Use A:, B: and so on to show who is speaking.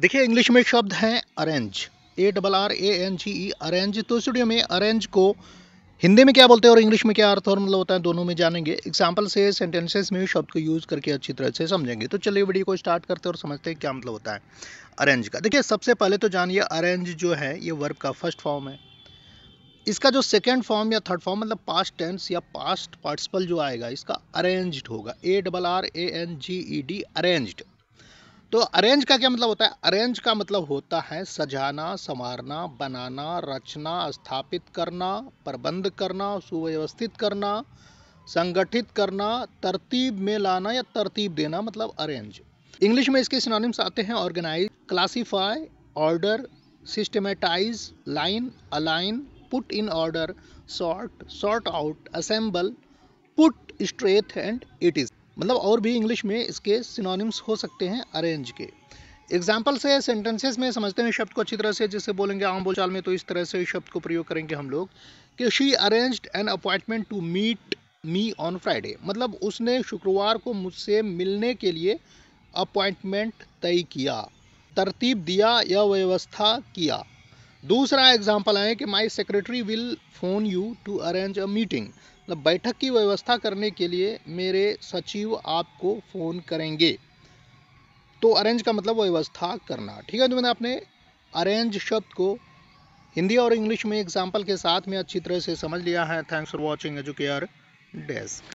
A: देखिए इंग्लिश में एक शब्द है arrange A double R A N G E arrange तो स्टूडियो में अरेंज को हिंदी में क्या बोलते हैं और इंग्लिश में क्या अर्थ और मतलब होता है दोनों में जानेंगे एग्जाम्पल से सेंटेंसेस में शब्द को यूज़ करके अच्छी तरह से समझेंगे तो चलिए वीडियो को स्टार्ट करते हैं और समझते हैं क्या मतलब होता है अरेंज का देखिए सबसे पहले तो जानिए अरेंज जो है ये वर्ब का फर्स्ट फॉर्म है इसका जो सेकेंड फॉर्म या थर्ड फॉर्म मतलब पास्ट टेंस या पास्ट पार्टिसिपल जो आएगा इसका अरेंज्ड होगा A double R A N G E D arranged तो अरेंज का क्या मतलब होता है अरेंज का मतलब होता है सजाना संवारना बनाना रचना स्थापित करना प्रबंध करना सुव्यवस्थित करना संगठित करना तरतीब में लाना या तरतीब देना मतलब अरेंज इंग्लिश में इसके सिनोनिम्स आते हैं organise classify order systematise line align put in order sort sort out assemble put straight and it is मतलब और भी इंग्लिश में इसके सिनोनिम्स हो सकते हैं अरेंज के एग्जाम्पल से सेंटेंसेस में समझते हैं शब्द को अच्छी तरह से जैसे बोलेंगे आम बोलचाल में तो इस तरह से शब्द को प्रयोग करेंगे हम लोग कि she arrange an appointment to meet me on Friday मतलब उसने शुक्रवार को मुझसे मिलने के लिए अपॉइंटमेंट तय किया तरतीब दिया या व्यवस्था किया दूसरा एग्जाम्पल है कि my secretary will phone you to arrange a meeting मतलब बैठक की व्यवस्था करने के लिए मेरे सचिव आपको फ़ोन करेंगे तो अरेंज का मतलब व्यवस्था करना ठीक है तो मैंने अपने अरेंज शब्द को हिंदी और इंग्लिश में एग्जाम्पल के साथ में अच्छी तरह से समझ लिया है thanks for watching Educare desk